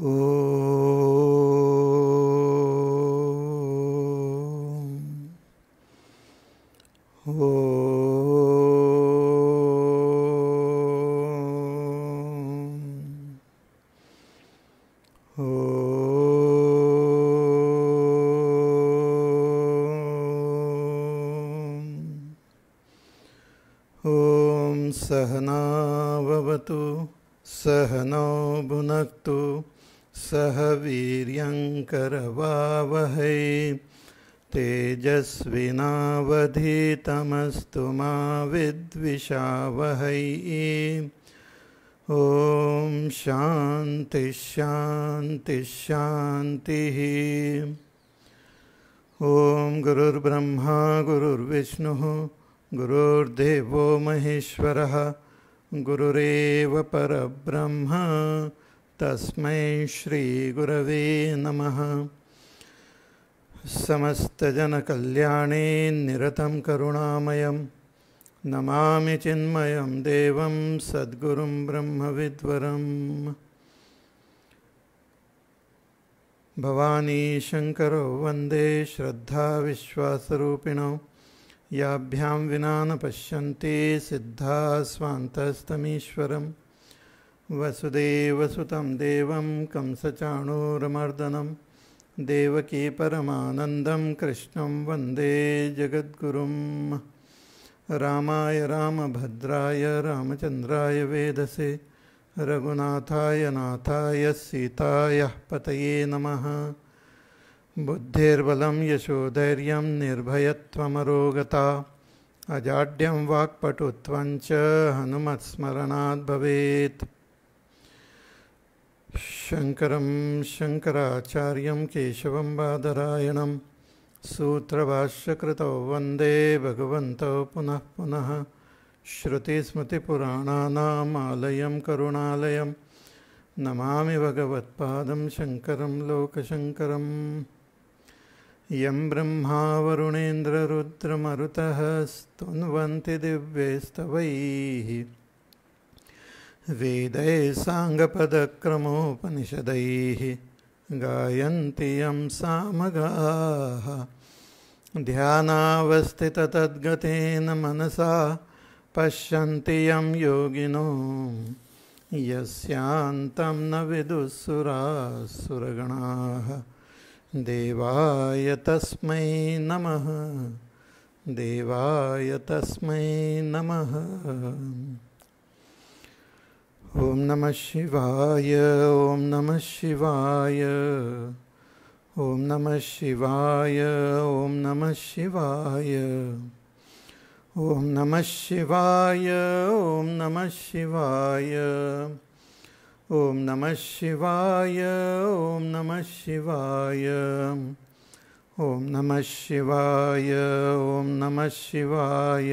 Oh. करवावहै तेजस्विनावधीतमस्तु मा विद्विषावहै ॐ शान्तिश्शान्तिश्शान्तिः ॐ गुरुर्ब्रह्मा गुरुर्विष्णुः गुरुर्देवो महेश्वरः गुरुरेव परब्रह्मा तस्मै श्रीगुरवे नमः समस्तजनकल्याणे निरतं करुणामयं नमामि चिन्मयं देवं सद्गुरुं ब्रह्मविद्वरम् भवानीशङ्करो वन्दे श्रद्धाविश्वासरूपिणौ याभ्यां विना न पश्यन्ति सिद्धा स्वान्तस्तमीश्वरम् वसुदेवसुतं देवं कंसचाणूरमर्दनं देवकी परमानन्दं कृष्णं वन्दे जगद्गुरुं रामाय रामभद्राय रामचन्द्राय वेदसे रघुनाथाय नाथाय सीताय पतये नमः बुद्धिर्बलं यशोधैर्यं निर्भयत्वमरोगता अजाड्यं वाक्पटुत्वं च शङ्करं शङ्कराचार्यं केशवं बादरायणं सूत्रभाष्यकृतौ वन्दे भगवन्तौ पुनः पुनः श्रुतिस्मृतिपुराणानामालयं करुणालयं नमामि भगवत्पादं शङ्करं लोकशङ्करं यं ब्रह्मा वरुणेन्द्ररुद्रमरुतः स्तुन्वन्ति दिव्यैस्तवैः वेद सांगपक्रमोपनिषद गाय यं सामगाः मनसा पश्यन्ति यं योगिनो यस्यान्तं न विदुःसुरासुरगणाः देवाय तस्म नम देवाय तस्म नमः ॐ नमः शिवाय ओम नमः शिवाय ॐ नमः शिवाय ॐ नमः शिवाय ॐ नमः शिवाय ॐ नमः शिवाय ॐ नमः शिवाय ॐ नमः शिवाय ॐ नमः शिवाय ॐ नमः शिवाय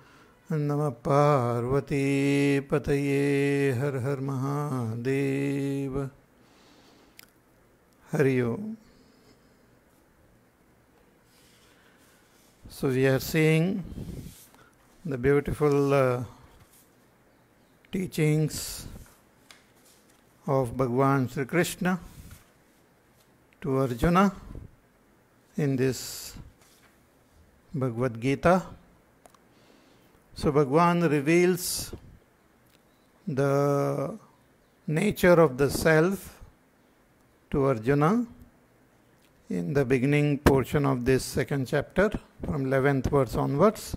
नमः पार्वती पतये हर हर महादेव हरिओ So we are seeing the beautiful uh, teachings of Bhagwan Sri Krishna to Arjuna in this Bhagavad Gita. So Bhagwan reveals the nature of the self to Arjuna in the beginning portion of this second chapter from 11th verse onwards.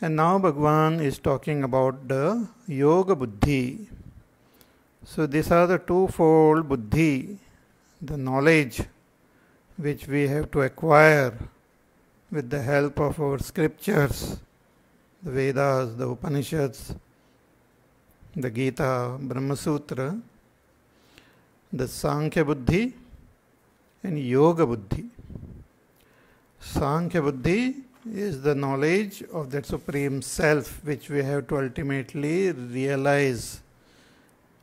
And now Bhagwan is talking about the Yoga Buddhi. So these are the twofold Buddhi, the knowledge which we have to acquire with the help of our scriptures the Vedas, the Upanishads, the Gita, Brahma Sutra, the Sankhya Buddhi, and Yoga Buddhi. Sankhya Buddhi is the knowledge of that Supreme Self which we have to ultimately realize.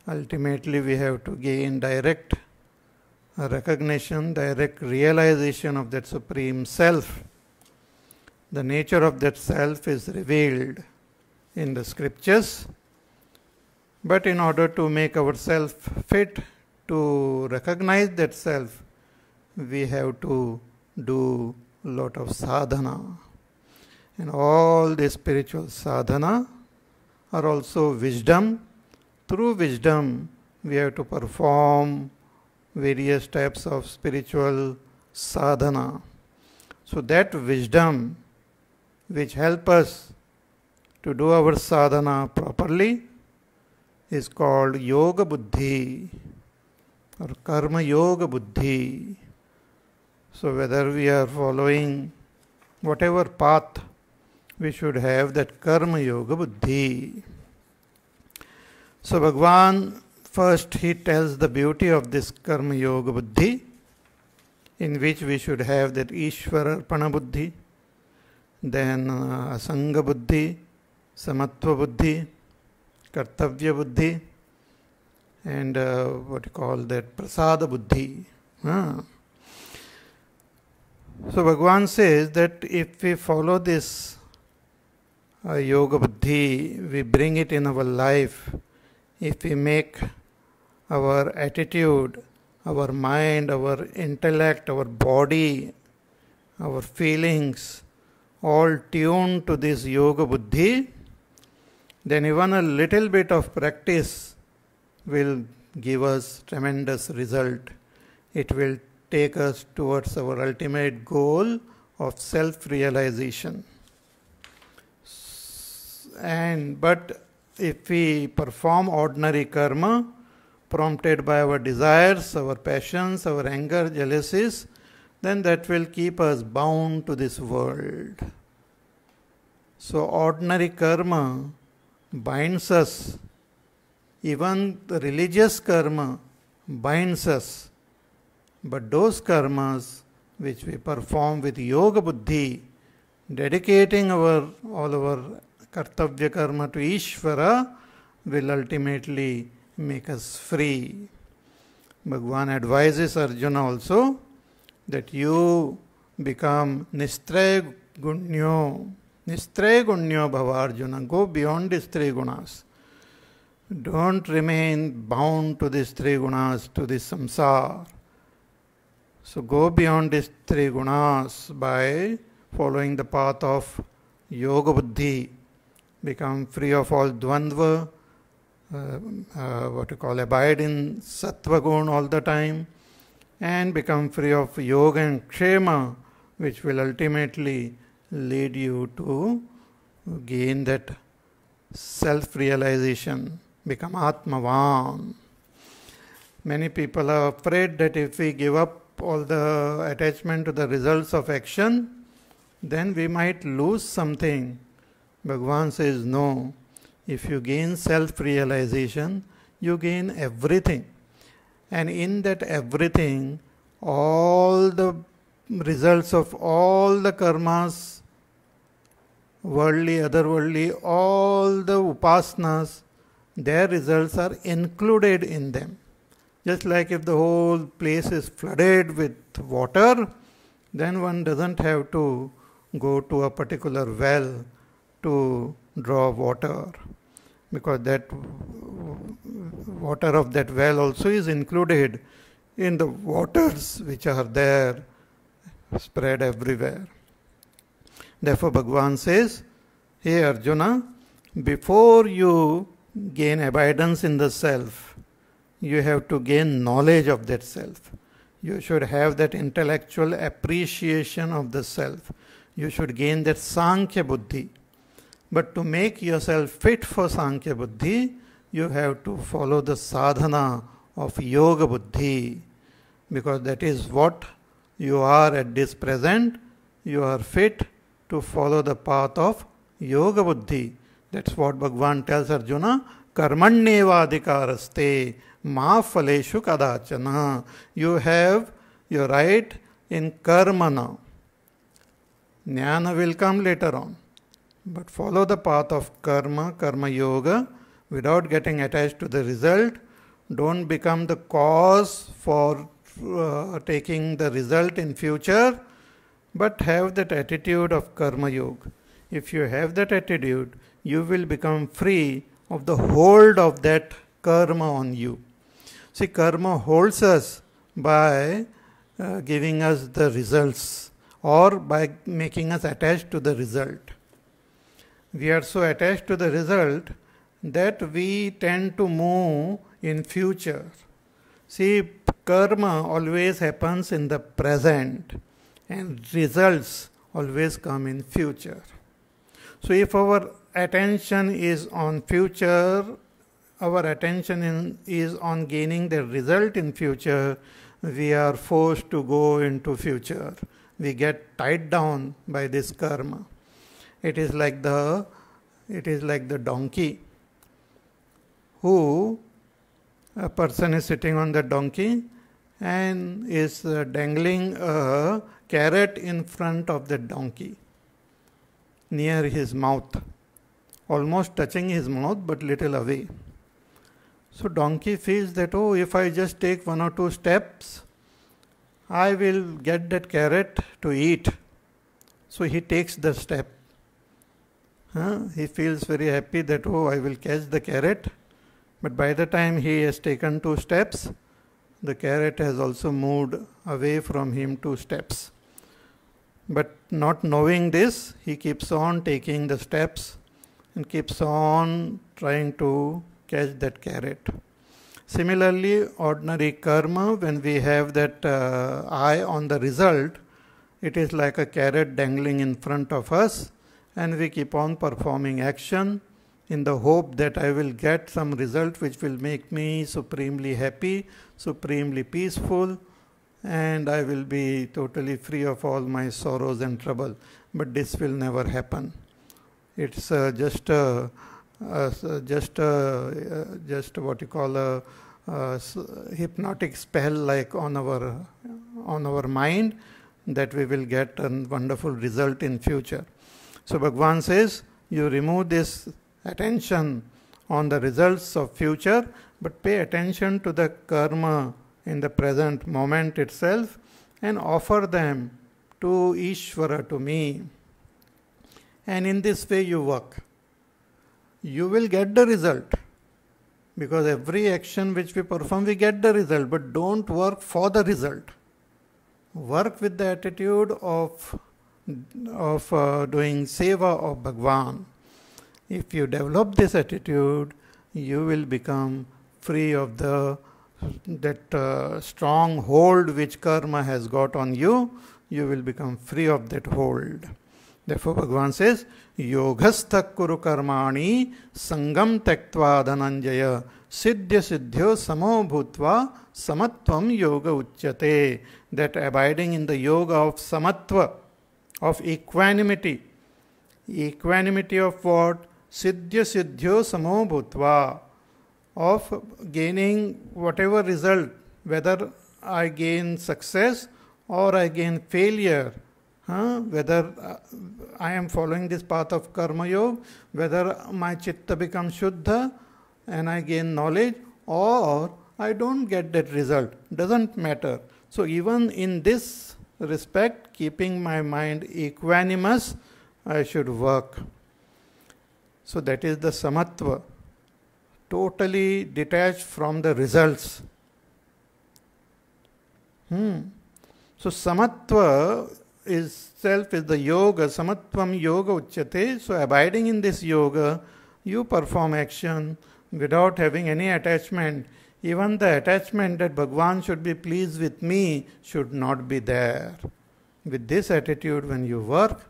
Ultimately, we have to gain direct recognition, direct realization of that Supreme Self the nature of that self is revealed in the scriptures, but in order to make ourselves fit to recognize that self, we have to do lot of sadhana. And all the spiritual sadhana are also wisdom. Through wisdom, we have to perform various types of spiritual sadhana. So, that wisdom which help us to do our sadhana properly is called yoga buddhi or karma yoga buddhi. So, whether we are following whatever path, we should have that karma yoga buddhi. So, Bhagwan first he tells the beauty of this karma yoga buddhi, in which we should have that Ishwara Pana buddhi then uh, Asanga Buddhi, Samatva Buddhi, Kartavya Buddhi, and uh, what you call that Prasada Buddhi. So Bhagavan says that if we follow this uh, Yoga Buddhi, we bring it in our life, if we make our attitude, our mind, our intellect, our body, our feelings, all tuned to this yoga buddhi, then even a little bit of practice will give us tremendous result. It will take us towards our ultimate goal of self realization. And but if we perform ordinary karma prompted by our desires, our passions, our anger, jealousies, then that will keep us bound to this world. So, ordinary karma binds us, even the religious karma binds us. But those karmas which we perform with yoga buddhi, dedicating our all our kartavya karma to Ishvara, will ultimately make us free. Bhagwan advises Arjuna also that you become nistraya gunyo. Nistraya gunyo bhavarjuna. Go beyond these three gunas. Don't remain bound to these three gunas, to this samsara. So go beyond these three gunas by following the path of yoga buddhi. Become free of all dvandva, uh, uh, what you call abide in sattva guna all the time and become free of yoga and kshema, which will ultimately lead you to gain that self realization, become Atmavan. Many people are afraid that if we give up all the attachment to the results of action, then we might lose something. Bhagavan says, No. If you gain self realization, you gain everything and in that everything, all the results of all the karmas, worldly, otherworldly, all the upasnas, their results are included in them. Just like if the whole place is flooded with water, then one doesn't have to go to a particular well to draw water because that water of that well also is included in the waters which are there spread everywhere. Therefore, Bhagavan says, Hey Arjuna, before you gain abidance in the self, you have to gain knowledge of that self. You should have that intellectual appreciation of the self. You should gain that Sankhya Buddhi. But to make yourself fit for Sankhya Buddhi, you have to follow the sadhana of Yoga Buddhi because that is what you are at this present. You are fit to follow the path of Yoga Buddhi. That's what Bhagavan tells Arjuna कर्मण्येवाधिकारस्ते मा फलेषु कदाचन kadachana." You have your right in now gyan will come later on. But follow the path of karma, karma yoga, without getting attached to the result. Don't become the cause for uh, taking the result in future, but have that attitude of karma yoga. If you have that attitude, you will become free of the hold of that karma on you. See, karma holds us by uh, giving us the results or by making us attached to the result we are so attached to the result that we tend to move in future see karma always happens in the present and results always come in future so if our attention is on future our attention in, is on gaining the result in future we are forced to go into future we get tied down by this karma it is like the it is like the donkey who a person is sitting on the donkey and is uh, dangling a carrot in front of the donkey near his mouth almost touching his mouth but little away so donkey feels that oh if i just take one or two steps i will get that carrot to eat so he takes the step uh, he feels very happy that, oh, I will catch the carrot. But by the time he has taken two steps, the carrot has also moved away from him two steps. But not knowing this, he keeps on taking the steps and keeps on trying to catch that carrot. Similarly, ordinary karma, when we have that uh, eye on the result, it is like a carrot dangling in front of us, and we keep on performing action in the hope that I will get some result which will make me supremely happy, supremely peaceful, and I will be totally free of all my sorrows and trouble. But this will never happen. It's uh, just a, uh, uh, uh, just a, uh, just what you call a, a hypnotic spell, like on our on our mind, that we will get a wonderful result in future. So Bhagwan says, you remove this attention on the results of future, but pay attention to the karma in the present moment itself and offer them to Ishvara, to me. And in this way you work. You will get the result. Because every action which we perform, we get the result, but don't work for the result. Work with the attitude of of uh, doing seva of Bhagwan. If you develop this attitude, you will become free of the that uh, strong hold which karma has got on you. You will become free of that hold. Therefore, Bhagavan says, Yogastha kuru karmani sangam tektva dhananjaya siddhya siddhyo samo bhutva samatvam yoga uchyate. That abiding in the yoga of samatva, of equanimity. Equanimity of what? Siddhya Siddhyo Samo Bhutva. Of gaining whatever result, whether I gain success or I gain failure, huh? whether uh, I am following this path of Karma Yoga, whether my chitta becomes Shuddha and I gain knowledge or I don't get that result, doesn't matter. So, even in this respect, keeping my mind equanimous, I should work. So that is the samatva, totally detached from the results. Hmm. So samatva is self is the yoga, samatvam yoga uchyate. So abiding in this yoga, you perform action without having any attachment even the attachment that Bhagwan should be pleased with me should not be there. With this attitude, when you work,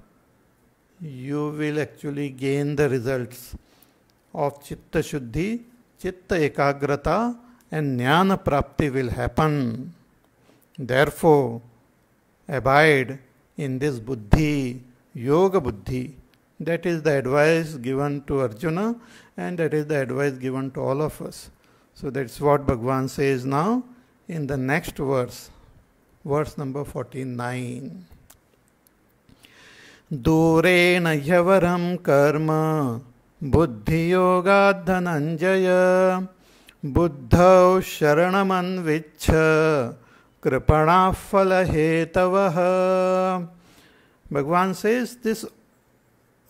you will actually gain the results of Chitta Shuddhi, Chitta Ekagrata, and Jnana Prapti will happen. Therefore, abide in this Buddhi, Yoga Buddhi. That is the advice given to Arjuna, and that is the advice given to all of us. So that's what Bhagwan says now in the next verse, verse number 49. yavaram karma buddhi yoga dhananjaya कर्म बुद्धियोगाद्धनञ्जय बुद्धौ kripana कृपणाः फलहेतवः Bhagwan says this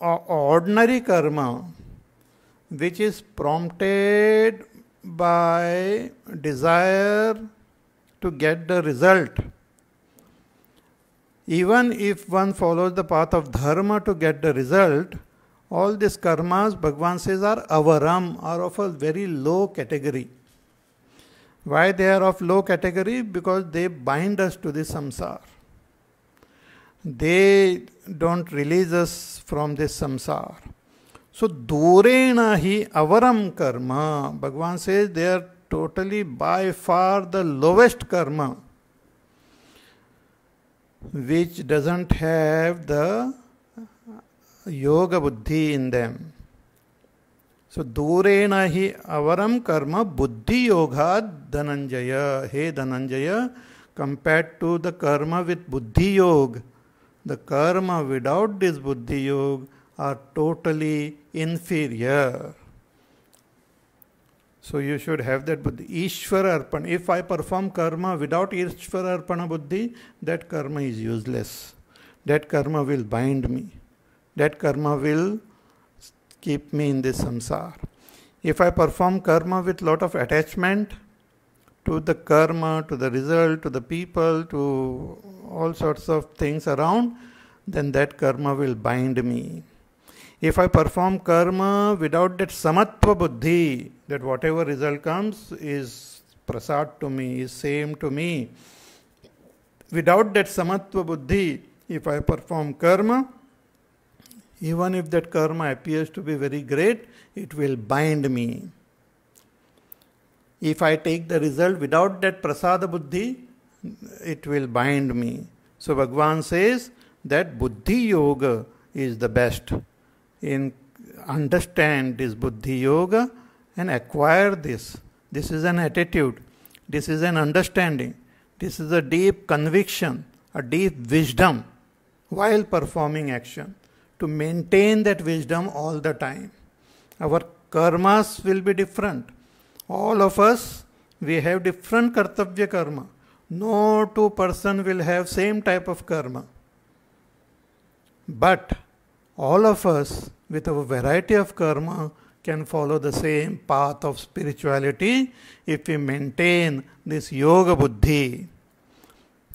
ordinary karma which is prompted by desire to get the result. Even if one follows the path of dharma to get the result, all these karmas, Bhagavan says, are avaram, are of a very low category. Why they are of low category? Because they bind us to the samsara. They don't release us from this samsara. सो दूरेण ही अवरम कर्म Bhagavan says they are totally by far the lowest karma which doesn't have the योग बुद्धि in them so दूरेण ही अवरम कर्म बुद्धि योगा धनंजय हे Dhananjaya compared to the karma with buddhi yoga the karma without this buddhi yoga are totally inferior. So you should have that buddhi. Ishvara arpana. If I perform karma without Ishvara arpana buddhi, that karma is useless. That karma will bind me. That karma will keep me in this samsara. If I perform karma with lot of attachment to the karma, to the result, to the people, to all sorts of things around, then that karma will bind me if I perform karma without that samatva buddhi, that whatever result comes is prasad to me, is same to me. Without that samatva buddhi, if I perform karma, even if that karma appears to be very great, it will bind me. If I take the result without that prasada buddhi, it will bind me. So Bhagwan says that buddhi yoga is the best in understand this buddhi yoga and acquire this. This is an attitude. This is an understanding. This is a deep conviction, a deep wisdom while performing action to maintain that wisdom all the time. Our karmas will be different. All of us, we have different kartavya karma. No two person will have same type of karma. But all of us, with our variety of karma, can follow the same path of spirituality if we maintain this yoga buddhi.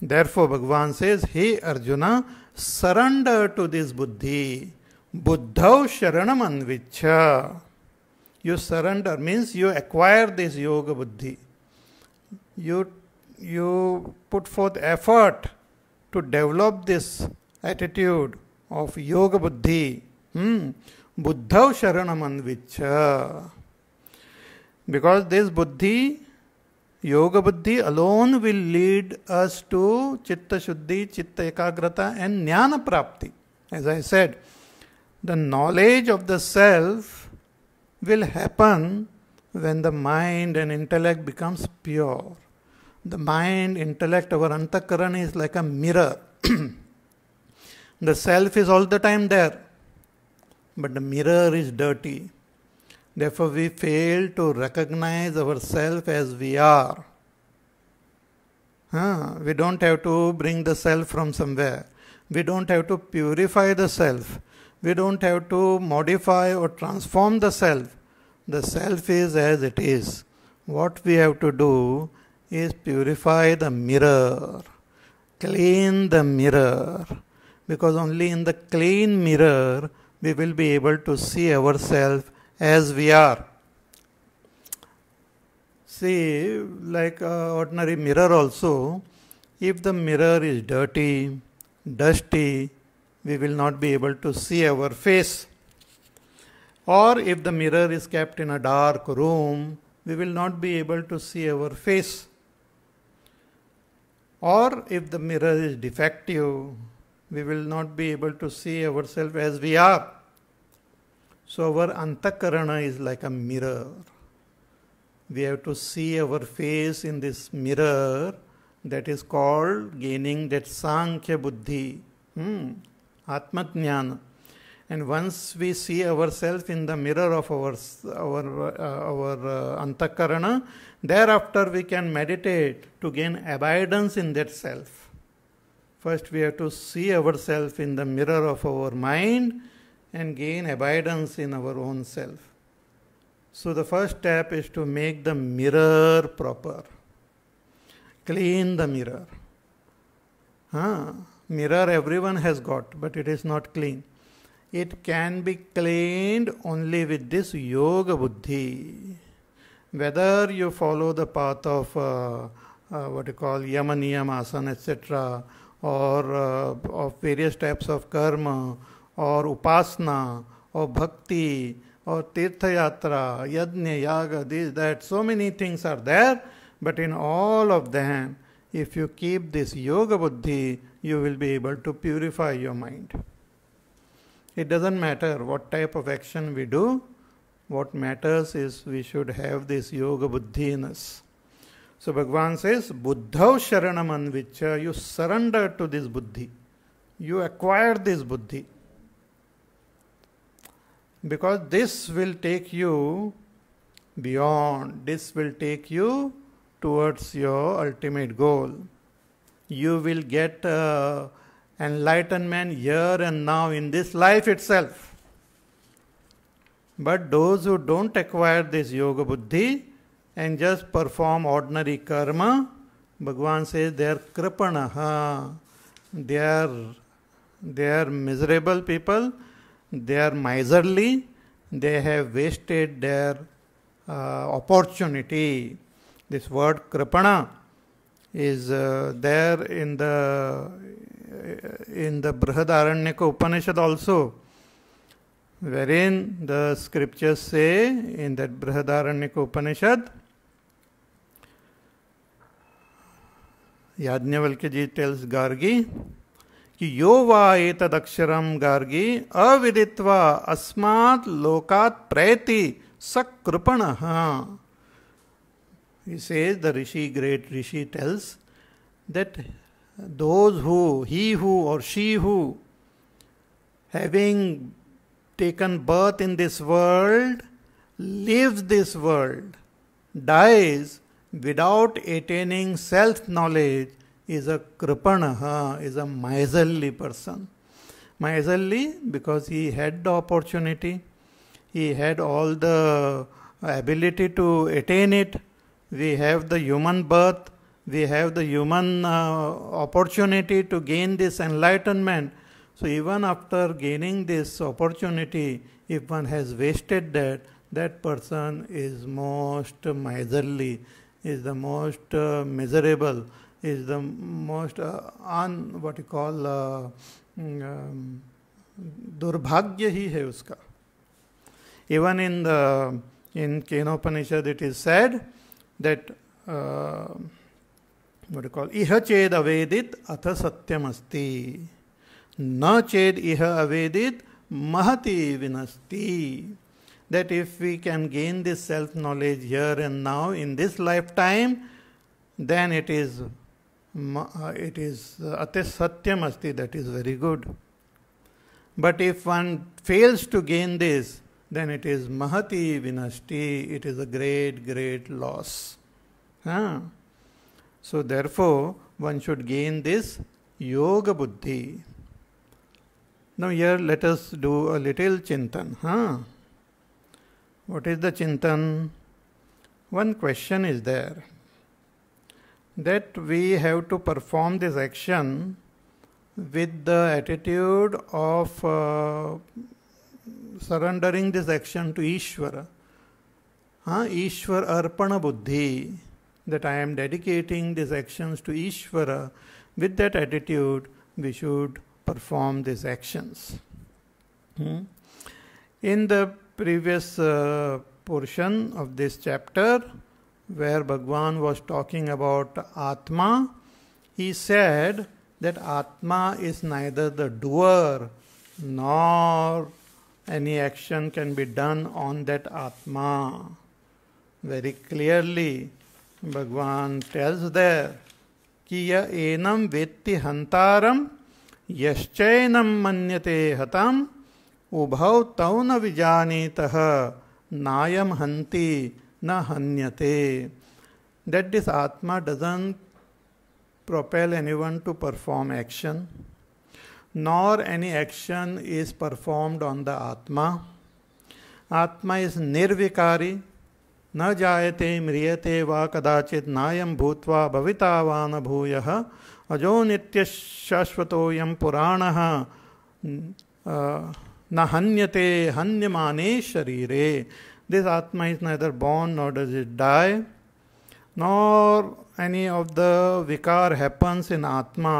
Therefore, Bhagavan says, Hey Arjuna, surrender to this buddhi. Buddhav sharanam anvicha. You surrender means you acquire this yoga buddhi. You, you put forth effort to develop this attitude of yoga buddhi. Hmm. Buddhav Sharanamandvicha. Because this buddhi, yoga buddhi alone will lead us to chitta shuddhi, chitta ekagrata, and jnana prapti. As I said, the knowledge of the self will happen when the mind and intellect becomes pure. The mind, intellect, our antakaran is like a mirror. The self is all the time there, but the mirror is dirty. Therefore, we fail to recognize ourself as we are. Huh? We don't have to bring the self from somewhere. We don't have to purify the self. We don't have to modify or transform the self. The self is as it is. What we have to do is purify the mirror, clean the mirror because only in the clean mirror we will be able to see ourselves as we are. See, like uh, ordinary mirror also, if the mirror is dirty, dusty, we will not be able to see our face. Or if the mirror is kept in a dark room, we will not be able to see our face. Or if the mirror is defective, we will not be able to see ourselves as we are. So our antakarana is like a mirror. We have to see our face in this mirror that is called gaining that Sankhya Buddhi, hmm, And once we see ourselves in the mirror of our, our, uh, our uh, antakarana, thereafter we can meditate to gain abidance in that self. First, we have to see ourselves in the mirror of our mind and gain abidance in our own self. So, the first step is to make the mirror proper. Clean the mirror. Huh? Mirror everyone has got, but it is not clean. It can be cleaned only with this yoga buddhi. Whether you follow the path of uh, uh, what you call yama niyama asana, etc., or of various types of karma or upasana or bhakti or tirtha yatra, yajna, yaga, this, that, so many things are there, but in all of them, if you keep this yoga buddhi, you will be able to purify your mind. It doesn't matter what type of action we do, what matters is we should have this yoga buddhi in so Bhagavan says, Buddhav Sharanam Anvicha, you surrender to this Buddhi. You acquire this Buddhi. Because this will take you beyond, this will take you towards your ultimate goal. You will get uh, enlightenment here and now in this life itself. But those who don't acquire this Yoga Buddhi, and just perform ordinary karma, Bhagavan says they are kripanaha. They are, they are miserable people, they are miserly, they have wasted their uh, opportunity. This word kripana is uh, there in the in the Brihadaranyaka Upanishad also, wherein the scriptures say in that Brihadaranyaka Upanishad, Yajnavalkyaji tells Gargi कि यो वा एतदक्षरम गार्गी अविदित्वा अस्मात् लोकात् प्रैति सकृपण He says, the Rishi, great Rishi, tells that those who, he who or she who, having taken birth in this world, lives this world, dies, without attaining self knowledge is a kripanaha, is a miserly person. Miserly because he had the opportunity, he had all the ability to attain it. We have the human birth, we have the human uh, opportunity to gain this enlightenment. So, even after gaining this opportunity, if one has wasted that, that person is most miserly is the most uh, measurable, is the most uh, on what you call uh, mm, um, दुर्भाग्य ही है उसका even in the in Kenopanishad it is said that what you call इह चेद अवेदित अथ सत्यम अस्ति न चेद इह अवेदित महति विनस्ति that if we can gain this self knowledge here and now in this lifetime, then it is uh, it is uh, satyam masti that is very good. But if one fails to gain this, then it is mahati vinasti. It is a great great loss. Huh? So therefore, one should gain this yoga buddhi. Now here let us do a little chintan. Huh? What is the Chintan? One question is there that we have to perform this action with the attitude of uh, surrendering this action to Ishvara. Huh? Ishvara Arpana Buddhi, that I am dedicating these actions to Ishvara. With that attitude, we should perform these actions. Hmm? In the previous uh, portion of this chapter where Bhagwan was talking about Atma, he said that Atma is neither the doer nor any action can be done on that Atma. Very clearly, Bhagwan tells there ki य एनम वेत्ति हंतारम यश्चैनम मन्यते हताम उभौ तौ न विजानीत ना हंती न हन्यते that is atma doesn't propel any one to perform action nor any action is performed on the atma atma is निर्विकारी न जायते म्रियते व कदाचित नायम भूत्वा भविता भूय अजो नित्य शाश्वत यम पुराण न हन्यते हन्यमाने शरीरे this atma is neither born nor does it die nor any of the vikar happens in atma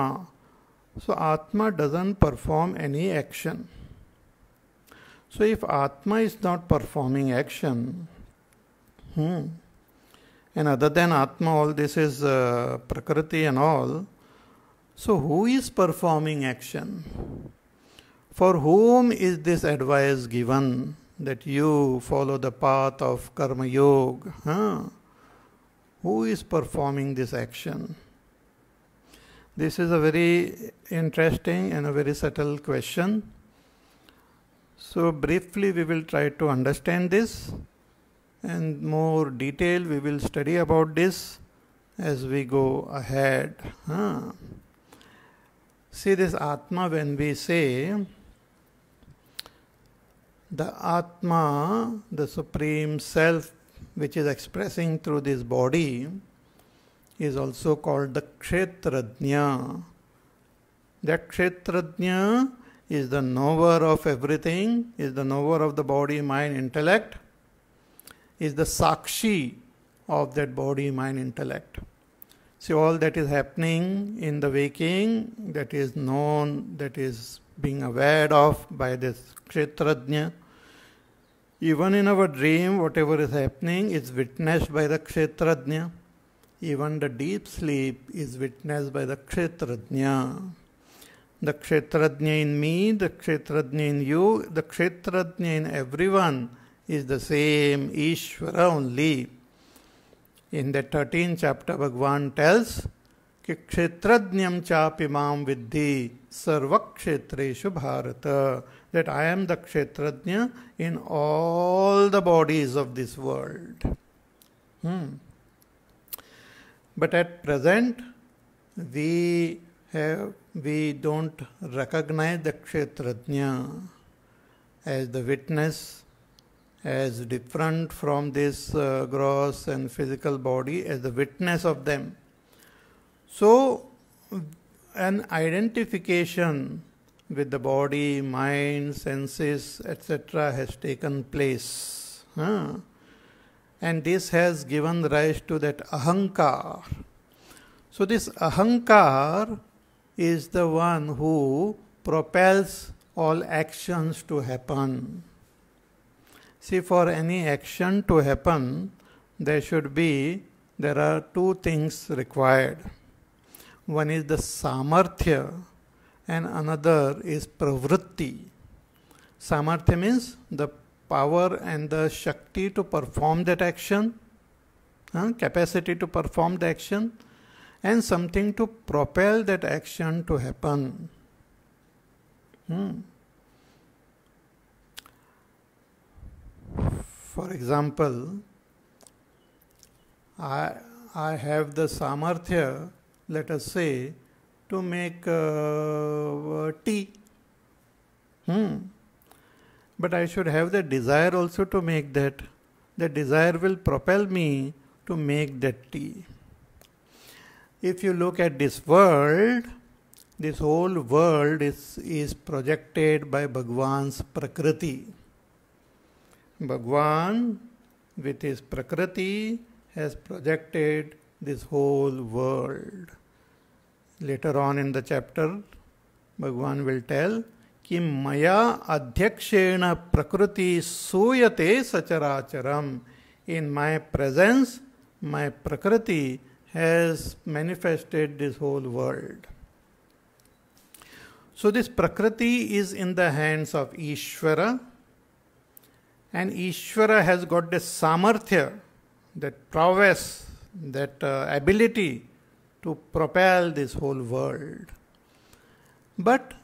so atma doesn't perform any action so if atma is not performing action and other than atma all this is prakriti and all so who is performing action For whom is this advice given that you follow the path of Karma Yoga? Huh? Who is performing this action? This is a very interesting and a very subtle question. So, briefly, we will try to understand this, and more detail we will study about this as we go ahead. Huh? See, this Atma, when we say, the Atma, the Supreme Self, which is expressing through this body, is also called the Kshetrajna. That Kshetrajna is the knower of everything, is the knower of the body, mind, intellect, is the Sakshi of that body, mind, intellect. See, all that is happening in the waking, that is known, that is being aware of by this Kshetrajna even in our dream, whatever is happening is witnessed by the Kshetradnya. Even the deep sleep is witnessed by the Kshetradnya. The Kshetradnya in me, the Kshetradnya in you, the Kshetradnya in everyone is the same Ishvara only. In the 13th chapter, Bhagavan tells, Kshetradnyam क्षेत्रज्ञम चापि माम विद्धि सर्वक्षेत्रेषु that I am the Kshetrajna in all the bodies of this world. Hmm. But at present, we have, we don't recognize the Kshetrajna as the witness, as different from this uh, gross and physical body, as the witness of them. So, an identification with the body, mind, senses, etc., has taken place. Huh? And this has given rise to that ahankar. So, this ahankar is the one who propels all actions to happen. See, for any action to happen, there should be, there are two things required. One is the samarthya, and another is pravritti. Samarthya means the power and the shakti to perform that action, capacity to perform the action, and something to propel that action to happen. Hmm. For example, I, I have the samarthya, let us say, to make uh, uh, tea. Hmm. But I should have the desire also to make that. The desire will propel me to make that tea. If you look at this world, this whole world is, is projected by Bhagwan's Prakriti. Bhagwan, with his Prakriti, has projected this whole world. Later on in the chapter Bhagavan will tell कि मया अध्यक्षेण प्रकृति सूयते सचराचरम in my presence my prakriti has manifested this whole world so this prakriti is in the hands of Ishwar and Ishwar has got the samarthya that prowess that ability to propel this whole world. But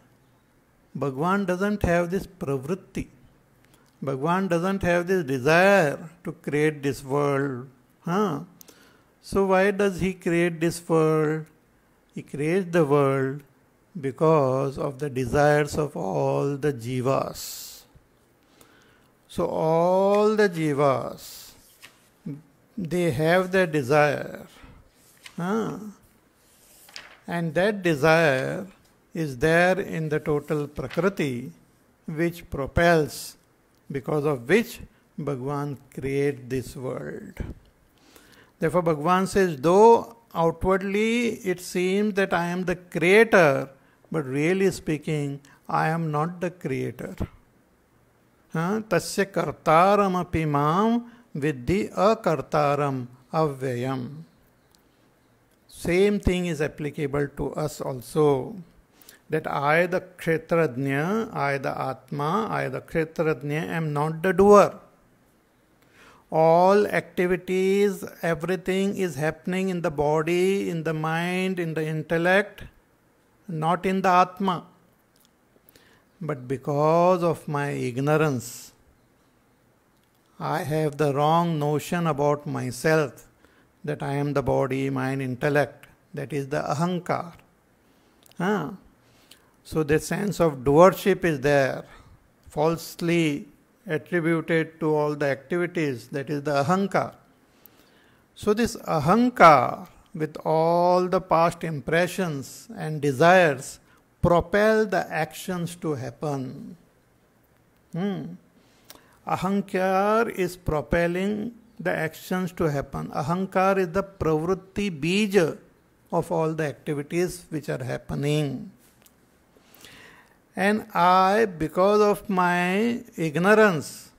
Bhagwan doesn't have this pravritti. Bhagwan doesn't have this desire to create this world. Huh? So why does he create this world? He creates the world because of the desires of all the jivas. So all the jivas, they have their desire. Huh? And that desire is there in the total Prakriti, which propels, because of which Bhagwan created this world. Therefore, Bhagwan says, though outwardly it seems that I am the creator, but really speaking, I am not the creator. तस्य कर्तारमपि मां विद्धि अकर्तारम अव्ययम same thing is applicable to us also. That I, the Kshetradnya, I, the Atma, I, the Kshetradnya, am not the doer. All activities, everything is happening in the body, in the mind, in the intellect, not in the Atma. But because of my ignorance, I have the wrong notion about myself that I am the body, mind, intellect. That is the ahankar. Huh? So the sense of doership is there, falsely attributed to all the activities. That is the ahankar. So this ahankar, with all the past impressions and desires, propel the actions to happen. Hmm. Ahankar is propelling the actions to happen. Ahankar is the pravritti bija of all the activities which are happening. And I, because of my ignorance,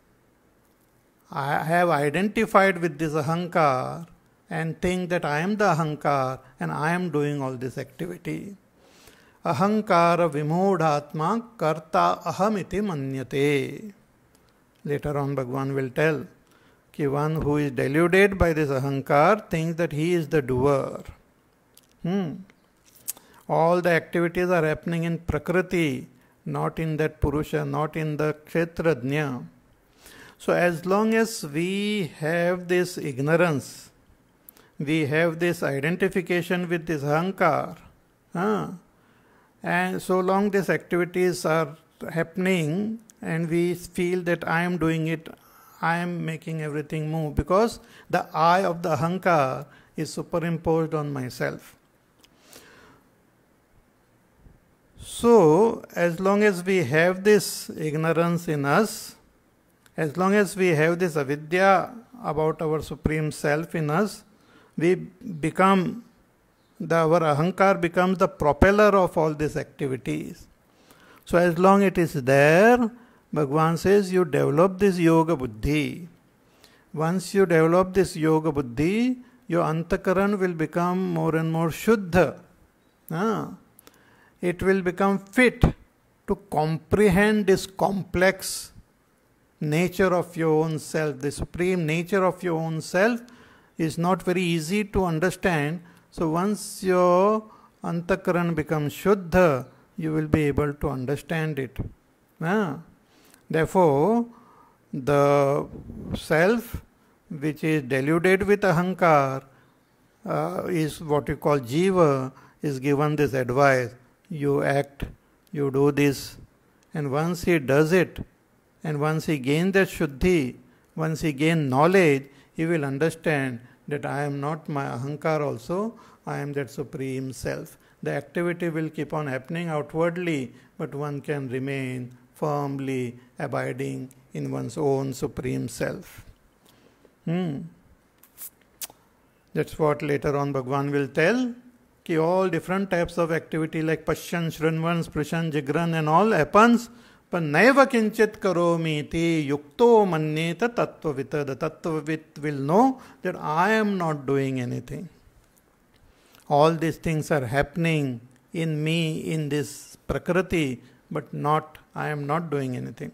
I have identified with this ahankar and think that I am the ahankar and I am doing all this activity. Ahankar, विमूढ़ात्मा karta अहम इति मन्यते Later on, भगवान will tell one who is deluded by this ahankar thinks that he is the doer. Hmm. All the activities are happening in Prakriti, not in that Purusha, not in the Kshetradnya. So, as long as we have this ignorance, we have this identification with this ahankar, and so long these activities are happening, and we feel that I am doing it, I am making everything move because the I of the ahankar is superimposed on myself. So, as long as we have this ignorance in us, as long as we have this avidya about our supreme self in us, we become the, our ahankar becomes the propeller of all these activities. So, as long it is there, Bhagwan says you develop this yoga buddhi. Once you develop this yoga buddhi, your antakaran will become more and more shuddha. Ah, it will become fit to comprehend this complex nature of your own self. The supreme nature of your own self is not very easy to understand. So once your antakaran becomes shuddha, you will be able to understand it. Ah. Therefore, the self which is deluded with ahankar uh, is what you call jiva, is given this advice you act, you do this. And once he does it, and once he gains that shuddhi, once he gains knowledge, he will understand that I am not my ahankar also, I am that supreme self. The activity will keep on happening outwardly, but one can remain firmly abiding in one's own supreme self. Hmm. That's what later on Bhagwan will tell. Ki all different types of activity like Pashyan, Shrinvan, Sprishan, Jigran and all happens. But naiva kinchit karomiti yukto manyeta tattvavita. The tattvavit will know that I am not doing anything. All these things are happening in me, in this prakriti, but not I am not doing anything.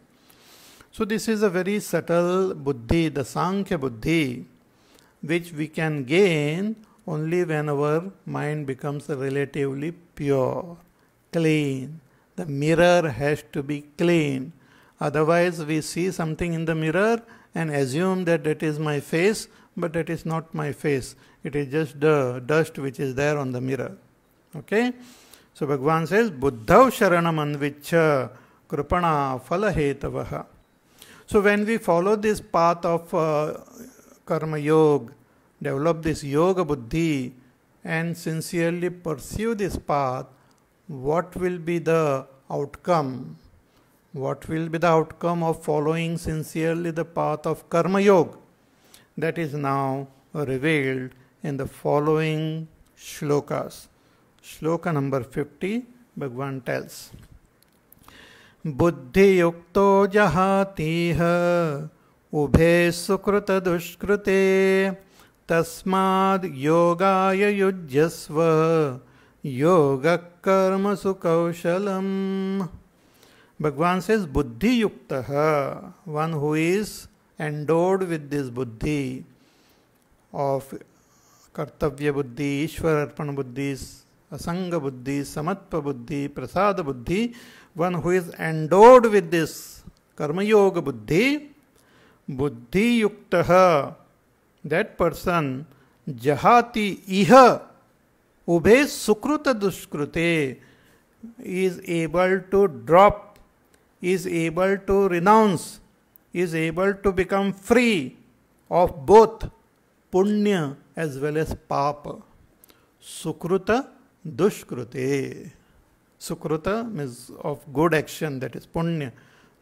So, this is a very subtle buddhi, the Sankhya buddhi, which we can gain only when our mind becomes relatively pure, clean. The mirror has to be clean. Otherwise, we see something in the mirror and assume that that is my face, but that is not my face. It is just the dust which is there on the mirror. Okay? So Bhagwan says, Buddha Sharanam Anvicha. Kripana Falahetavaha. So when we follow this path of uh, Karma Yoga, develop this Yoga Buddhi, and sincerely pursue this path, what will be the outcome? What will be the outcome of following sincerely the path of Karma Yoga? That is now revealed in the following shlokas. Shloka number 50, Bhagwan tells. बुद्धियुक्त जहातीह उभे सुकृतदुष्कृते तस्माद् योगाय युज्यस्व कर्म सुकौशलम भगवान says buddhi yukta one who is endowed with this buddhi of kartavya buddhi ईश्वर अर्पण बुद्धि असंग बुद्धि समत्व बुद्धि प्रसाद बुद्धि one who is endowed with this karmayoga buddhi, buddhi yuktaha, that person jahati iha ubhe sukruta duskrute is able to drop, is able to renounce, is able to become free of both punya as well as paap सुकृत दुष्कृते Sukruta means of good action, that is punya.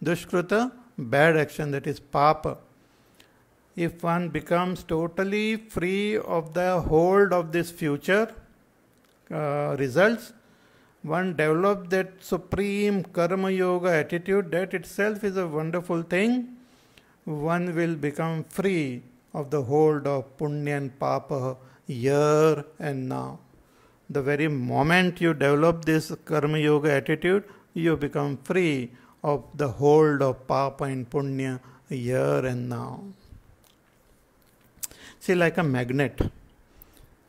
Dushkruta, bad action, that is papa. If one becomes totally free of the hold of this future uh, results, one develops that supreme karma yoga attitude, that itself is a wonderful thing. One will become free of the hold of punya and papa here and now. The very moment you develop this karma yoga attitude, you become free of the hold of papa and punya here and now. See, like a magnet,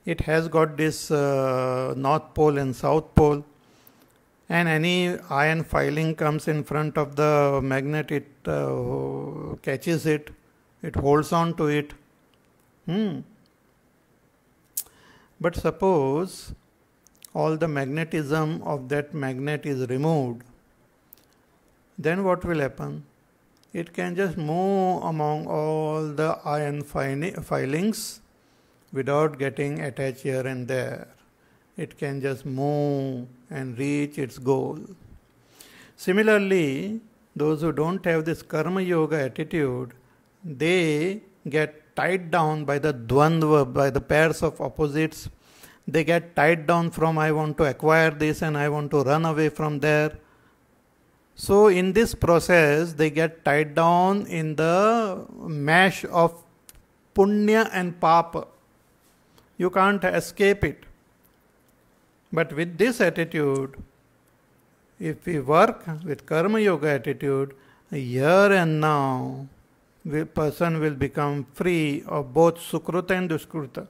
it has got this uh, north pole and south pole, and any iron filing comes in front of the magnet, it uh, catches it, it holds on to it. Hmm. But suppose all the magnetism of that magnet is removed, then what will happen? It can just move among all the iron filings without getting attached here and there. It can just move and reach its goal. Similarly, those who don't have this karma yoga attitude, they get tied down by the dvandva, by the pairs of opposites they get tied down from I want to acquire this and I want to run away from there. So, in this process, they get tied down in the mesh of punya and papa. You can't escape it. But with this attitude, if we work with karma yoga attitude, here and now, the person will become free of both sukruta and duskruta.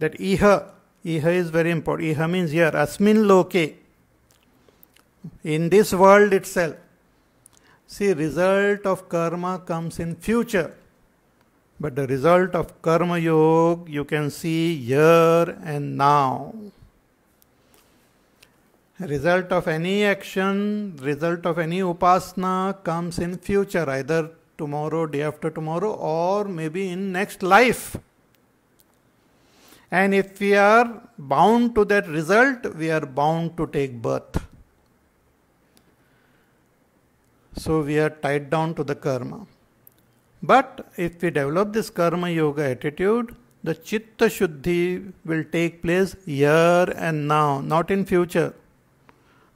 That iha Iha is very important. Iha means here. Asmin loke. In this world itself. See, result of karma comes in future. But the result of karma yoga you can see here and now. Result of any action, result of any upasana comes in future, either tomorrow, day after tomorrow, or maybe in next life. And if we are bound to that result, we are bound to take birth. So we are tied down to the karma. But if we develop this karma yoga attitude, the chitta shuddhi will take place here and now, not in future.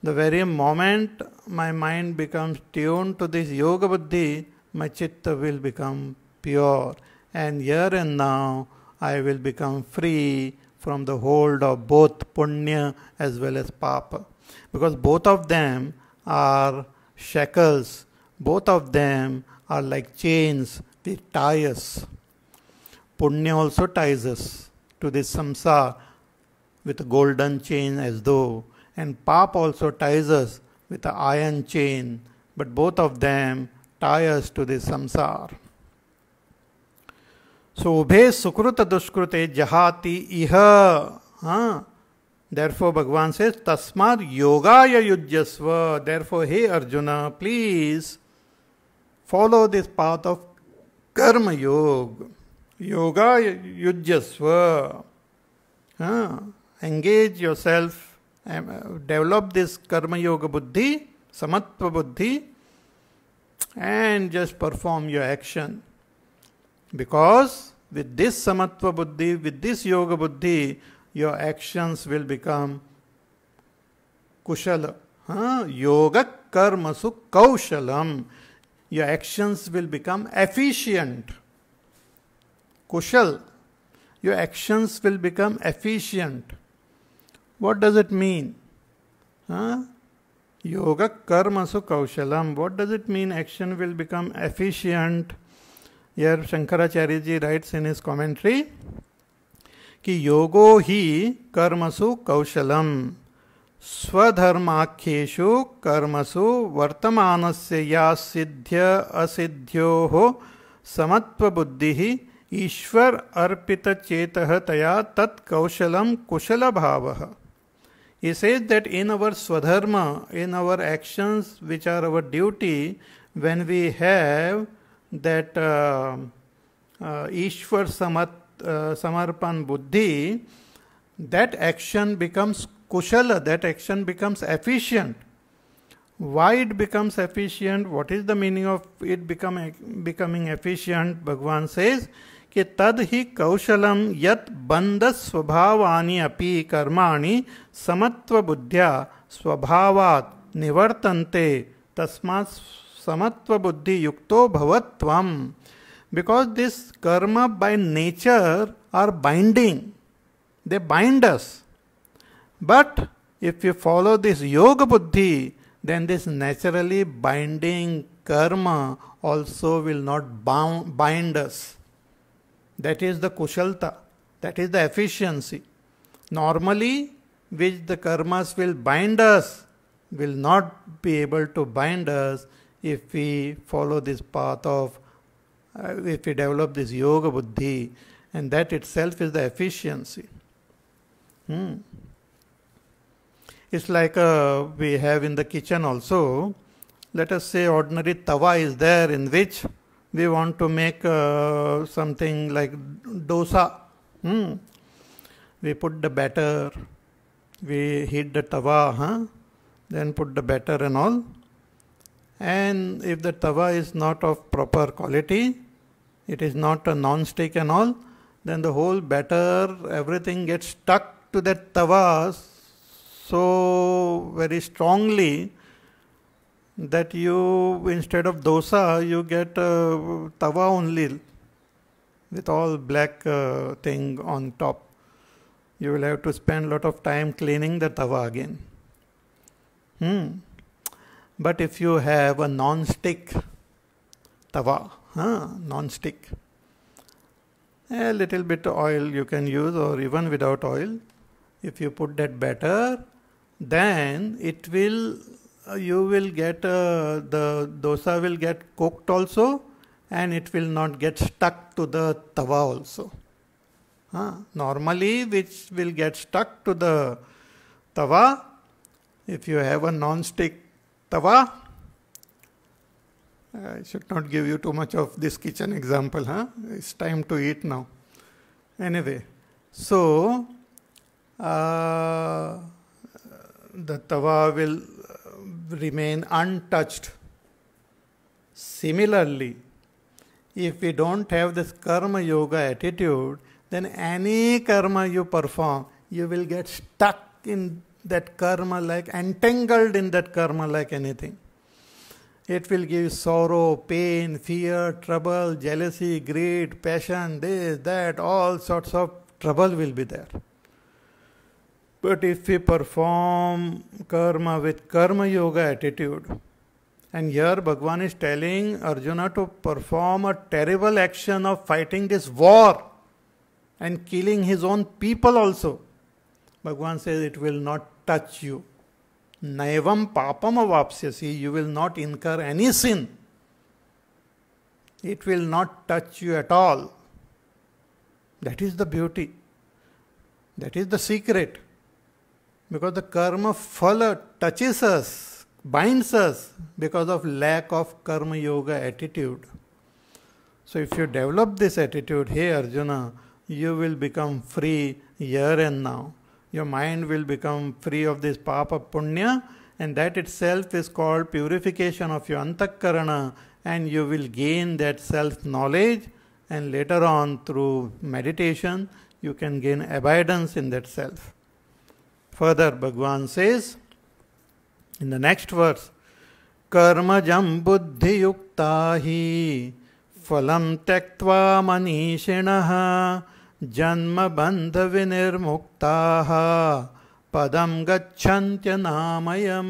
The very moment my mind becomes tuned to this yoga buddhi, my chitta will become pure. And here and now, I will become free from the hold of both punya as well as papa. Because both of them are shackles, both of them are like chains, they tie us. Punya also ties us to this samsara with a golden chain as though, and papa also ties us with an iron chain, but both of them tie us to this samsara. शोभे सुकृत दुष्कृते जहाति इह हाँ देरफो Bhagavan says तस्मात योगाय युजस्व therefore हे Arjun please follow this path of karma yoga योगाय युजस्व हाँ engage yourself develop this karmayoga buddhi samatva buddhi and just perform your action Because with this samatva buddhi, with this yoga buddhi, your actions will become kushala. Huh? Yoga karmasu kaushalam. Your actions will become efficient. Kushal. Your actions will become efficient. What does it mean? Huh? Yoga karmasu kaushalam. What does it mean? Action will become efficient. यर Shankaracharya ji writes in his commentary कि योगो ही कर्मसु कौशलम स्वधर्माख्यु कर्मसु वर्तमान से या सिद्ध्य असिध्यो हो समत्व ईश्वर अर्पित चेत तया तत्कौशलम कुशल भाव ई says that in our swadharma in our actions which are our duty when we have that uh, uh, Ishwar samat, uh, Samarpan Buddhi, that action becomes kushala, that action becomes efficient. Why it becomes efficient? What is the meaning of it become, becoming efficient? Bhagwan says, कि तद ही कौशलम यत बंद स्वभावानी अपि कर्माणि समत्व बुद्ध्या स्वभावात निवर्तन्ते तस्मात् samatva buddhi yukto bhavatvam. Because this karma by nature are binding, they bind us. But if you follow this yoga buddhi, then this naturally binding karma also will not bound, bind us. That is the kushalta, that is the efficiency. Normally, which the karmas will bind us, will not be able to bind us if we follow this path of, uh, if we develop this yoga buddhi, and that itself is the efficiency. Hmm. It's like uh, we have in the kitchen also. Let us say ordinary tawa is there in which we want to make uh, something like dosa. Hmm. We put the batter, we heat the tawa, huh? then put the batter and all and if the tawa is not of proper quality it is not a non-stick and all then the whole batter everything gets stuck to that tawa so very strongly that you instead of dosa you get uh, tawa only with all black uh, thing on top you will have to spend a lot of time cleaning the tawa again hmm but if you have a non-stick tawa, huh, non-stick, a little bit oil you can use or even without oil, if you put that batter, then it will, uh, you will get, uh, the dosa will get cooked also and it will not get stuck to the tawa also. Huh? Normally, which will get stuck to the tawa, if you have a non-stick tawa. I should not give you too much of this kitchen example, huh? It's time to eat now. Anyway, so uh, the tawa will uh, remain untouched. Similarly, if we don't have this karma yoga attitude, then any karma you perform, you will get stuck in that karma like entangled in that karma like anything. It will give sorrow, pain, fear, trouble, jealousy, greed, passion, this, that, all sorts of trouble will be there. But if we perform karma with karma yoga attitude, and here Bhagwan is telling Arjuna to perform a terrible action of fighting this war and killing his own people also. Bhagwan says it will not touch you. Naivam papam avapsyasi, you will not incur any sin. It will not touch you at all. That is the beauty. That is the secret. Because the karma phala touches us, binds us because of lack of karma yoga attitude. So if you develop this attitude, hey Arjuna, you will become free here and now your mind will become free of this papa punya and that itself is called purification of your antakarana and you will gain that self knowledge and later on through meditation you can gain abidance in that self further Bhagavan says in the next verse कर्मजं बुद्धियुक्ता हि tektva त्यक्त्वा मनीषिणः जन्म बंध विनिर्मुक्ता पदम गच्छन्त्य नामयम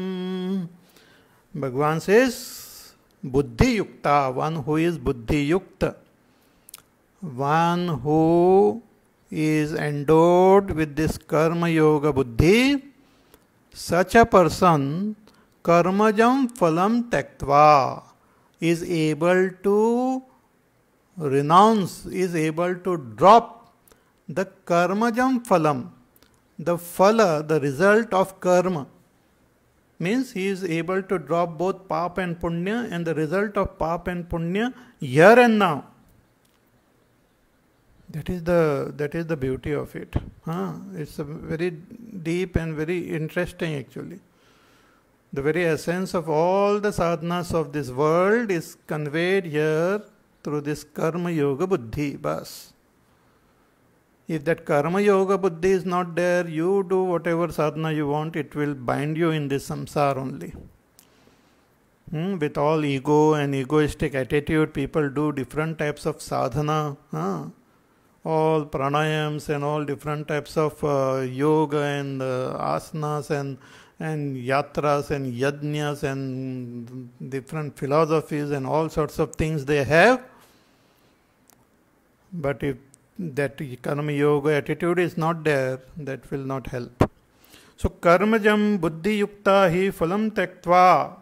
भगवान says बुद्धि युक्ता one who is buddhi yukta one who is endowed with this karma yoga buddhi such a person कर्मजम फलम त्यक्वा is able to renounce is able to drop the karmajam phalam, the phala, the result of karma, means he is able to drop both pap and punya and the result of pap and punya here and now. That is the that is the beauty of it. Huh? It's a very deep and very interesting actually. The very essence of all the sadhanas of this world is conveyed here through this karma yoga buddhi bas. If that karma yoga buddhi is not there, you do whatever sadhana you want, it will bind you in this samsara only. Hmm? With all ego and egoistic attitude, people do different types of sadhana. Huh? All pranayams and all different types of uh, yoga and uh, asanas and and yatras and yajnas and different philosophies and all sorts of things they have. But if that karma yoga attitude is not there, that will not help. So karmajam buddhi yukta hi phalam tektva.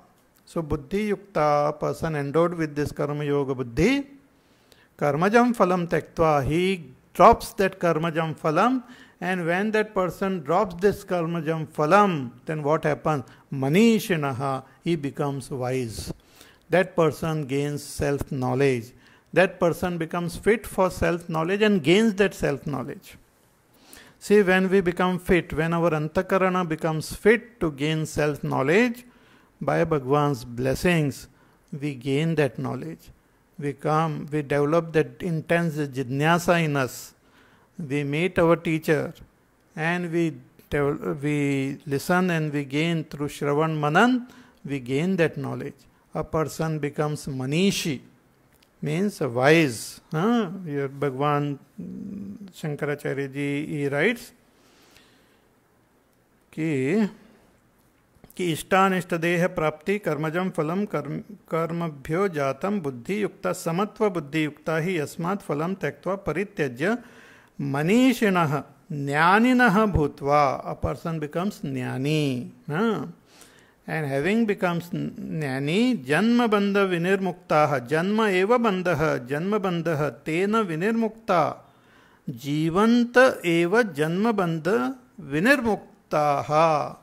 So buddhi yukta person endowed with this karma yoga buddhi, karmajam phalam tektva, he drops that karmajam phalam and when that person drops this karmajam phalam, then what happens? Manishinaha, he becomes wise. That person gains self knowledge that person becomes fit for self knowledge and gains that self knowledge. See, when we become fit, when our antakarana becomes fit to gain self knowledge, by Bhagwan's blessings, we gain that knowledge. We come, we develop that intense jidnyasa in us. We meet our teacher and we, we listen and we gain through Shravan Manan, we gain that knowledge. A person becomes Manishi means wise. Huh? Your Bhagwan Shankaracharya ji he writes कि कि इष्टानिष्ट देह प्राप्ति कर्मजम फलम कर्म कर्मभ्यो जातम बुद्धि युक्ता समत्व बुद्धि युक्ता ही अस्मात् फलम त्यक्त्वा परित्यज्य मनीषिण ज्ञानिन भूत्वा अ पर्सन बिकम्स ज्ञानी हाँ And having become jnani, janma bandha vinirmuktaha, janma eva bandha, janma bandha, tena vinirmukta, jivanta eva janma bandha vinirmuktaha.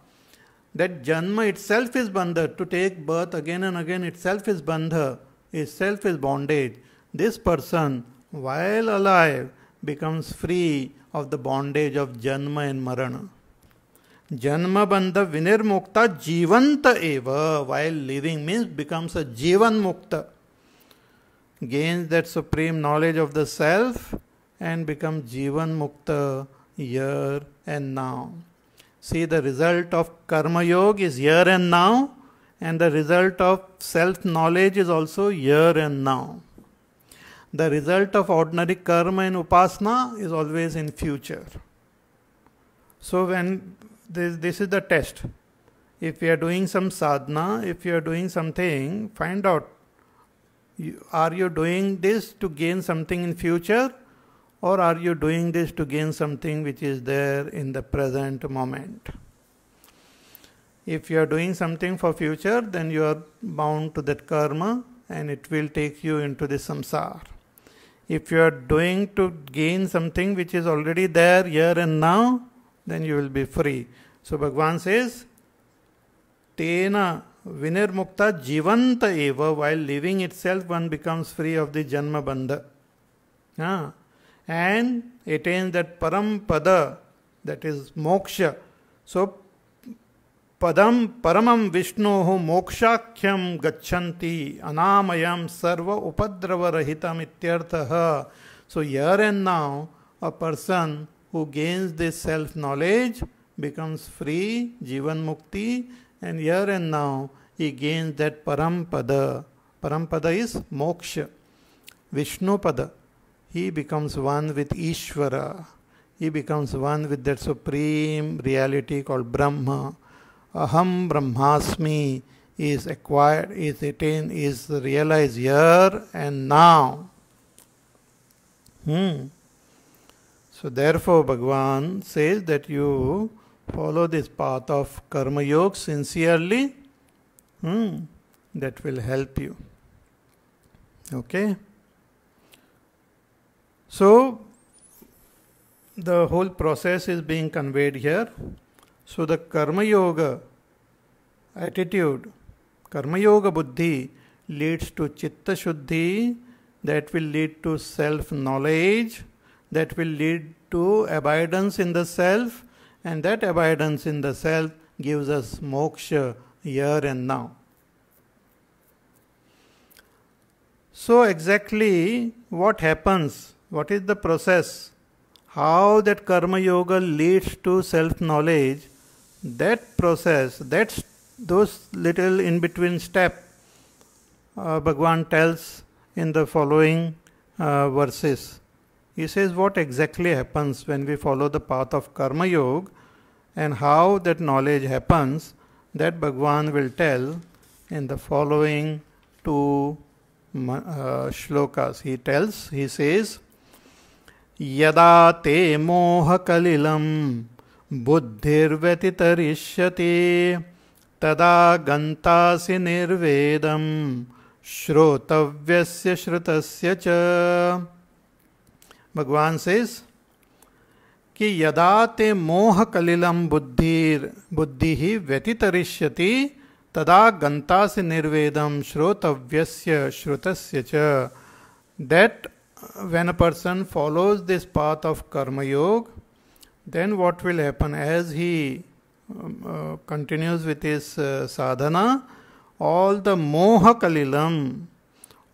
That janma itself is bandha, to take birth again and again itself is bandha, itself is bondage. This person, while alive, becomes free of the bondage of janma and marana. Janma bandha mukta jivanta eva, while living means becomes a jivan mukta, gains that supreme knowledge of the self and becomes jivan mukta here and now. See, the result of karma yoga is here and now, and the result of self knowledge is also here and now. The result of ordinary karma and upasana is always in future. So when this, this is the test. If you are doing some sadhana, if you are doing something, find out you, are you doing this to gain something in future or are you doing this to gain something which is there in the present moment? If you are doing something for future, then you are bound to that karma and it will take you into the samsara. If you are doing to gain something which is already there here and now, then you will be free. So Bhagavan says, Tena Vinirmukta Jivanta eva, while living itself, one becomes free of the Janma Bandha. Ah, and attains that Parampada, that is moksha. So Padam Paramam Vishnoho Mokshakyam Gachanti Anamayam Sarva Upadrava Rahitam So here and now, a person who gains this self knowledge becomes free, Jivan Mukti, and here and now he gains that Parampada. Parampada is moksha. Vishnupada. He becomes one with Ishvara. He becomes one with that supreme reality called Brahma. Aham Brahmasmi is acquired, is attained, is realized here and now. Hmm. So therefore Bhagavan says that you Follow this path of Karma Yoga sincerely. Hmm, that will help you. Okay? So, the whole process is being conveyed here. So, the Karma Yoga attitude, Karma Yoga Buddhi, leads to Chitta Shuddhi, that will lead to self knowledge, that will lead to abidance in the self, and that abidance in the self gives us moksha here and now. So, exactly what happens? What is the process? How that karma yoga leads to self knowledge? That process, that's those little in between step, uh, Bhagwan tells in the following uh, verses. He says what exactly happens when we follow the path of Karma Yoga and how that knowledge happens, that Bhagwan will tell in the following two uh, shlokas. He tells, he says, यदा ते मोहकलिलं बुद्धिर्व्यतितरिष्यति तदा गन्तासि निर्वेदं श्रोतव्यस्य श्रुतस्य च भगवान says कि यदा ते मोह कलिलम बुद्धिर् बुद्धि ही व्यतितरिष्यति तदा गंता से निर्वेदम श्रोतव्य श्रुत that when a person follows this path of karmayoga then what will happen as he continues with his sadhana all the मोह कलिलम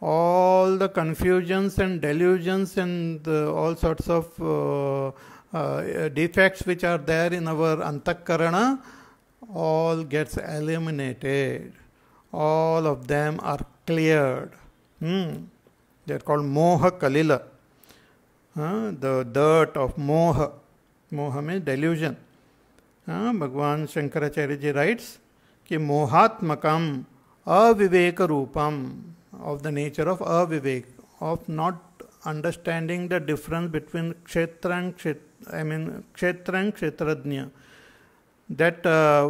all the confusions and delusions and uh, all sorts of uh, uh, defects which are there in our antakarana all gets eliminated all of them are cleared hmm. they are called moha kalila uh, the dirt of moha moha means delusion uh, bhagwan Shankaracharya ji writes कि मोहात्मकम अविवेक रूपम of the nature of avivek, of not understanding the difference between kshetra and kshetra, I mean kshetra and That uh,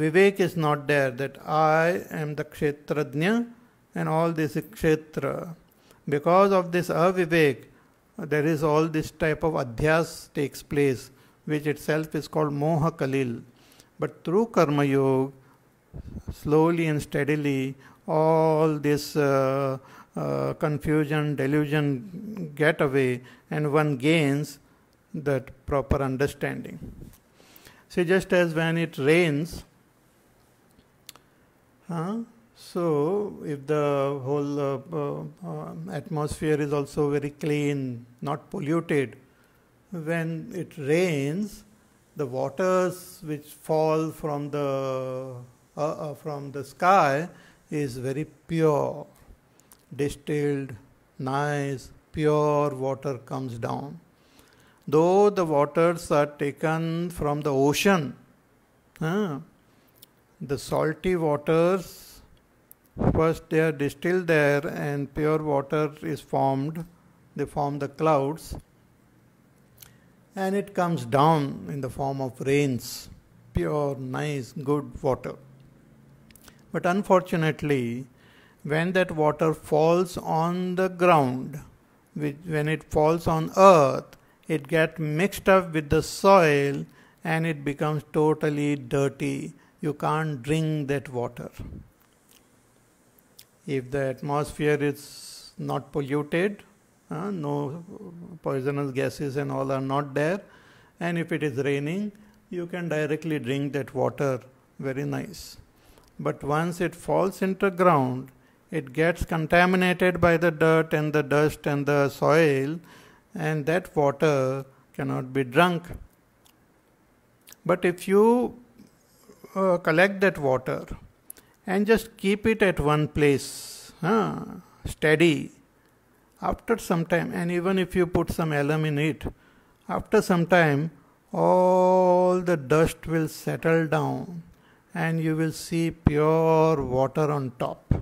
vivek is not there, that I am the kshetrajna and all this kshetra. Because of this avivek, there is all this type of adhyas takes place, which itself is called moha kalil. But through karma yoga, slowly and steadily, all this uh, uh, confusion, delusion get away, and one gains that proper understanding. See, just as when it rains, huh? so if the whole uh, uh um, atmosphere is also very clean, not polluted, when it rains, the waters which fall from the uh, uh, from the sky is very pure, distilled, nice, pure water comes down. Though the waters are taken from the ocean, huh, the salty waters first they are distilled there and pure water is formed they form the clouds and it comes down in the form of rains pure nice good water but unfortunately, when that water falls on the ground, when it falls on earth, it gets mixed up with the soil and it becomes totally dirty. You can't drink that water. If the atmosphere is not polluted, uh, no poisonous gases and all are not there, and if it is raining, you can directly drink that water. Very nice but once it falls into ground, it gets contaminated by the dirt and the dust and the soil, and that water cannot be drunk. But if you uh, collect that water and just keep it at one place, huh, steady, after some time, and even if you put some alum in it, after some time, all the dust will settle down and you will see pure water on top.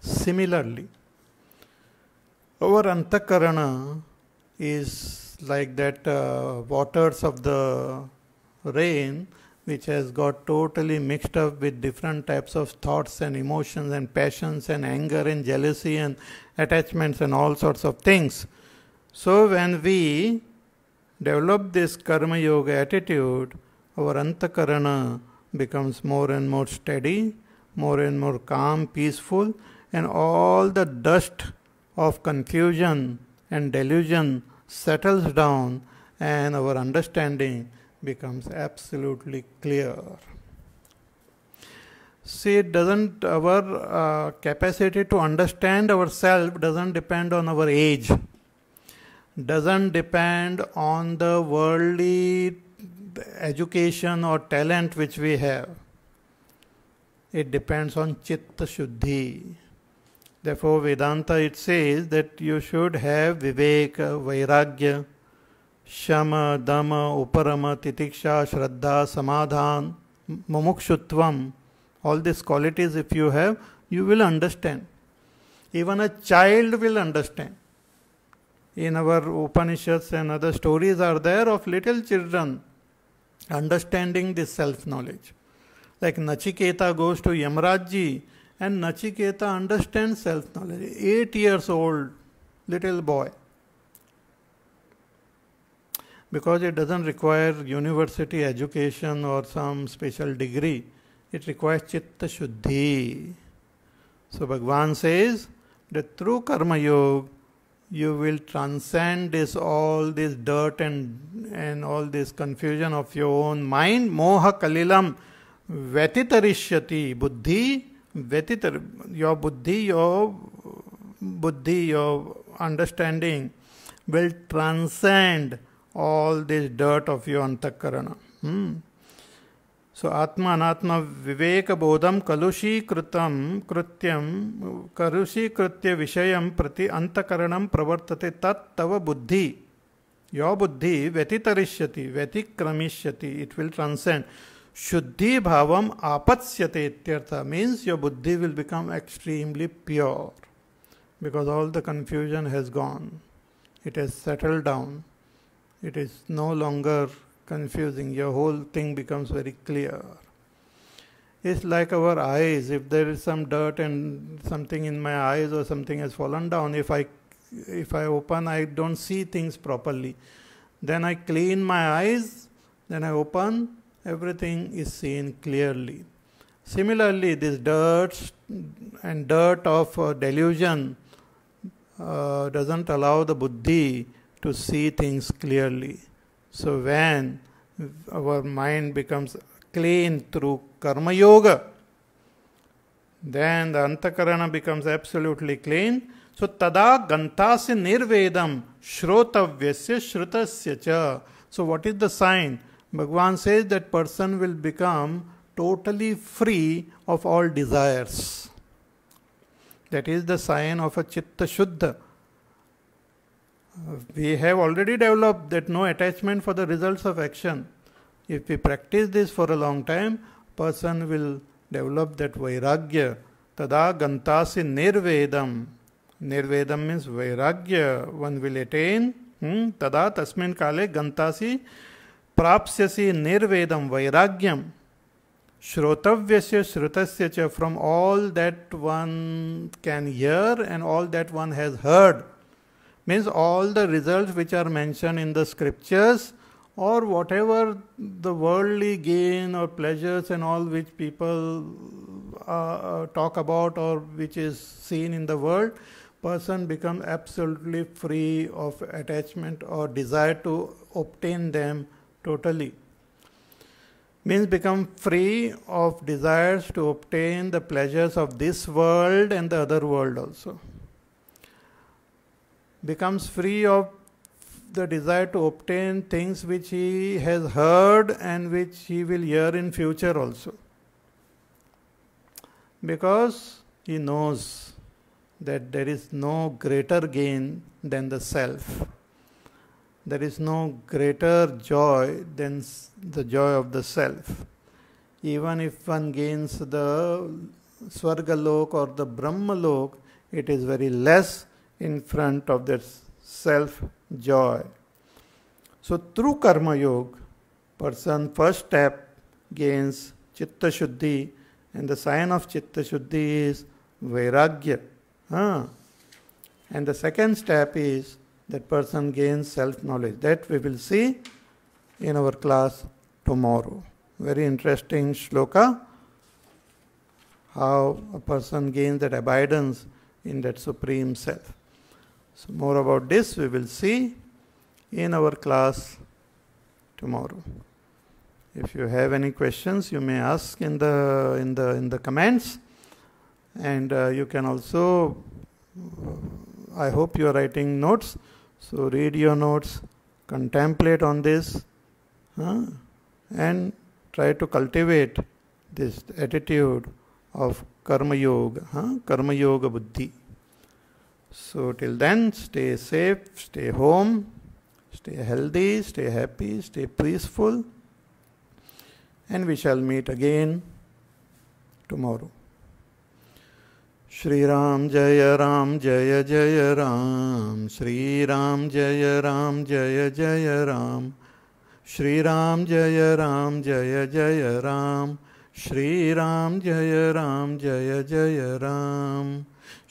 Similarly, our antakarana is like that uh, waters of the rain which has got totally mixed up with different types of thoughts and emotions and passions and anger and jealousy and attachments and all sorts of things. So when we develop this karma yoga attitude, our antakarana becomes more and more steady, more and more calm, peaceful, and all the dust of confusion and delusion settles down, and our understanding becomes absolutely clear. See, it doesn't our uh, capacity to understand ourselves doesn't depend on our age, doesn't depend on the worldly education और talent which we have it depends on chitta shuddhi therefore Vedanta it says that you should have vivek vairagya sham dam uparam titiksha shraddha samadhan mumukshutva all this qualities if you have you will understand even a child will understand in our Upanishads and other stories are there of little children understanding this self knowledge. Like Nachiketa goes to Yamrajji and Nachiketa understands self knowledge. Eight years old little boy. Because it doesn't require university education or some special degree, it requires chitta shuddhi. So Bhagavan says that through karma yoga, you will transcend this all this dirt and and all this confusion of your own mind moha kalilam vetitarishyati buddhi vetitar your buddhi your buddhi your understanding will transcend all this dirt of your antakarana hmm. So atma anatma विवेक बोधम कलुषीकृतम कृत्यम कलुषीकृत विषय प्रति अंतकरण प्रवर्तते तत्व तव बुद्धि यो बुद्धि व्यतितरिष्यति व्यतिक्रमिष्यति इट विल ट्रांसेंड शुद्धि भाव आपत्स्यते इत्यर्थ means your buddhi will become extremely pure because all the confusion has gone it has settle down it is no longer confusing. Your whole thing becomes very clear. It's like our eyes. If there is some dirt and something in my eyes or something has fallen down, if I if I open, I don't see things properly. Then I clean my eyes, then I open, everything is seen clearly. Similarly, this dirt and dirt of uh, delusion uh, doesn't allow the buddhi to see things clearly. So when our mind becomes clean through karma yoga, then the antakarana becomes absolutely clean. So tada gantasi nirvedam shrotavyasya shrutasya cha. So what is the sign? Bhagavan says that person will become totally free of all desires. That is the sign of a chitta shuddha. we have already developed that no attachment for the results of action. If we practice this for a long time, person will develop that vairagya. Tada gantasi nirvedam. Nirvedam means vairagya. One will attain. Hmm? Tada tasmin kale gantasi prapsyasi nirvedam vairagyam. श्रोतव्यस्य श्रुतस्य च from all that one can hear and all that one has heard means all the results which are mentioned in the scriptures or whatever the worldly gain or pleasures and all which people uh, uh talk about or which is seen in the world person becomes absolutely free of attachment or desire to obtain them totally means become free of desires to obtain the pleasures of this world and the other world also becomes free of the desire to obtain things which he has heard and which he will hear in future also because he knows that there is no greater gain than the self there is no greater joy than the joy of the self even if one gains the swargalok or the brahmalok it is very less in front of their self joy. So through karma yoga, person first step gains chitta shuddhi, and the sign of chitta shuddhi is vairagya. Huh? And the second step is that person gains self knowledge. That we will see in our class tomorrow. Very interesting shloka. How a person gains that abidance in that supreme self. So, more about this we will see in our class tomorrow. If you have any questions, you may ask in the in the in the comments, and uh, you can also. Uh, I hope you are writing notes, so read your notes, contemplate on this, huh? and try to cultivate this attitude of karma yoga, huh? karma yoga buddhi. So, till then, stay safe, stay home, stay healthy, stay happy, stay peaceful, and we shall meet again tomorrow. Shri Ram जय राम जय जय राम श्री राम जय राम जय जय राम श्री राम जय राम जय जय राम श्री राम जय राम जय जय राम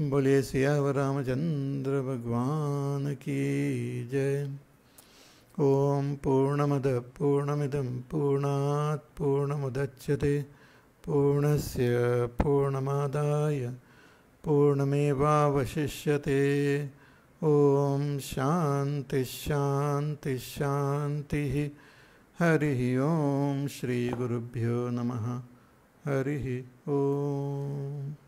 बोले सियावर रामचंद्र भगवान की जय ओम पूर्णमद पूर्णमिदम पूर्णात् पूर्णमुदच्यते पूर्णस्य पूर्णमादाय पूर्णमेवावशिष्यते ओम शांति शांति शांति हरि ओम श्री गुरुभ्यो नमः हरि ओम